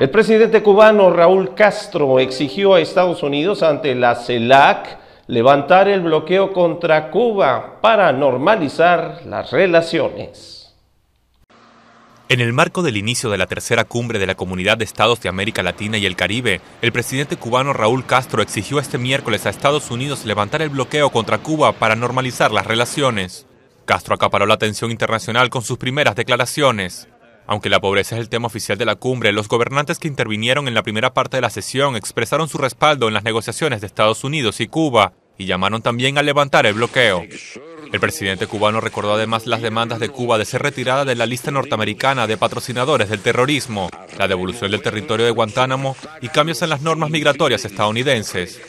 El presidente cubano Raúl Castro exigió a Estados Unidos ante la CELAC levantar el bloqueo contra Cuba para normalizar las relaciones. En el marco del inicio de la tercera cumbre de la Comunidad de Estados de América Latina y el Caribe, el presidente cubano Raúl Castro exigió este miércoles a Estados Unidos levantar el bloqueo contra Cuba para normalizar las relaciones. Castro acaparó la atención internacional con sus primeras declaraciones. Aunque la pobreza es el tema oficial de la cumbre, los gobernantes que intervinieron en la primera parte de la sesión expresaron su respaldo en las negociaciones de Estados Unidos y Cuba y llamaron también a levantar el bloqueo. El presidente cubano recordó además las demandas de Cuba de ser retirada de la lista norteamericana de patrocinadores del terrorismo, la devolución del territorio de Guantánamo y cambios en las normas migratorias estadounidenses.